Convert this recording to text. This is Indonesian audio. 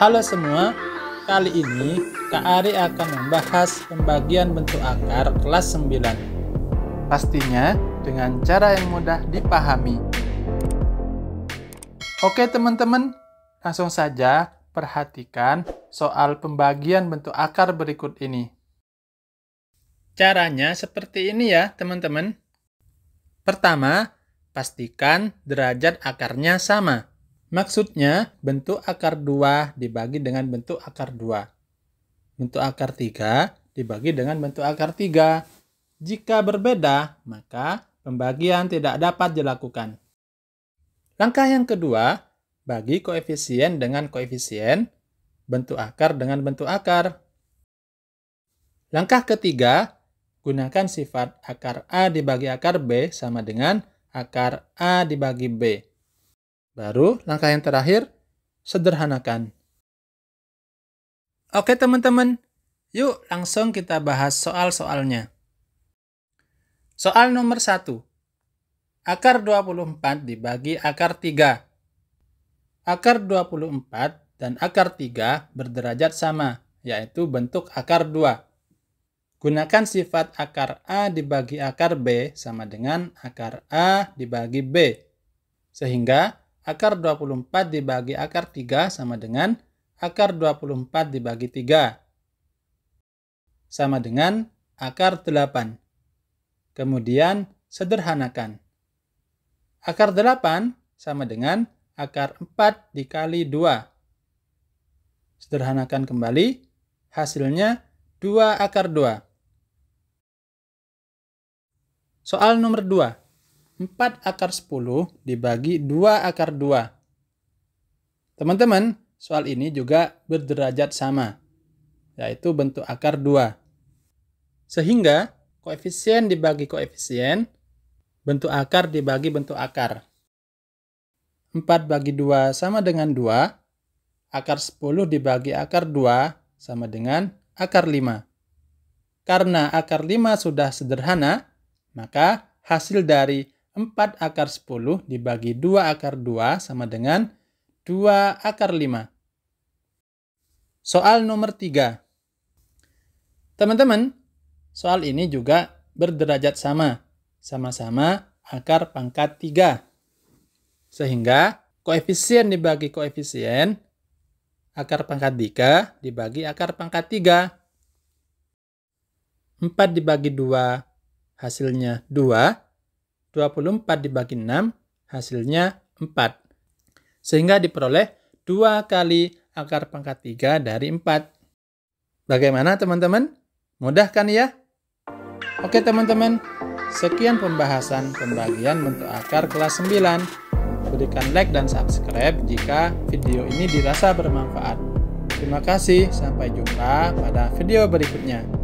Halo semua, kali ini Kak Ari akan membahas pembagian bentuk akar kelas 9. Pastinya dengan cara yang mudah dipahami. Oke teman-teman, langsung saja perhatikan soal pembagian bentuk akar berikut ini. Caranya seperti ini ya teman-teman. Pertama, pastikan derajat akarnya sama. Maksudnya, bentuk akar 2 dibagi dengan bentuk akar 2. Bentuk akar 3 dibagi dengan bentuk akar 3. Jika berbeda, maka pembagian tidak dapat dilakukan. Langkah yang kedua, bagi koefisien dengan koefisien, bentuk akar dengan bentuk akar. Langkah ketiga, gunakan sifat akar A dibagi akar B sama dengan akar A dibagi B. Baru langkah yang terakhir, sederhanakan. Oke teman-teman, yuk langsung kita bahas soal-soalnya. Soal nomor 1. Akar 24 dibagi akar 3. Akar 24 dan akar 3 berderajat sama, yaitu bentuk akar 2. Gunakan sifat akar A dibagi akar B sama dengan akar A dibagi B. Sehingga Akar 24 dibagi akar 3 sama dengan akar 24 dibagi 3. Sama dengan akar 8. Kemudian sederhanakan. Akar 8 sama dengan akar 4 dikali 2. Sederhanakan kembali, hasilnya 2 akar 2. Soal nomor 2. 4 akar 10 dibagi 2 akar 2. Teman-teman, soal ini juga berderajat sama, yaitu bentuk akar 2. Sehingga koefisien dibagi koefisien, bentuk akar dibagi bentuk akar. 4 bagi 2 sama dengan 2, akar 10 dibagi akar 2 sama dengan akar 5. Karena akar 5 sudah sederhana, maka hasil dari 4 akar 10 dibagi 2 akar 2 sama dengan 2 akar 5. Soal nomor 3. Teman-teman, soal ini juga berderajat sama. Sama-sama akar pangkat 3. Sehingga koefisien dibagi koefisien akar pangkat 3 dibagi akar pangkat 3. 4 dibagi 2 hasilnya 2 24 dibagi 6 hasilnya 4. Sehingga diperoleh 2 kali akar pangkat 3 dari 4. Bagaimana teman-teman? Mudah kan ya? Oke teman-teman, sekian pembahasan pembagian bentuk akar kelas 9. Berikan like dan subscribe jika video ini dirasa bermanfaat. Terima kasih, sampai jumpa pada video berikutnya.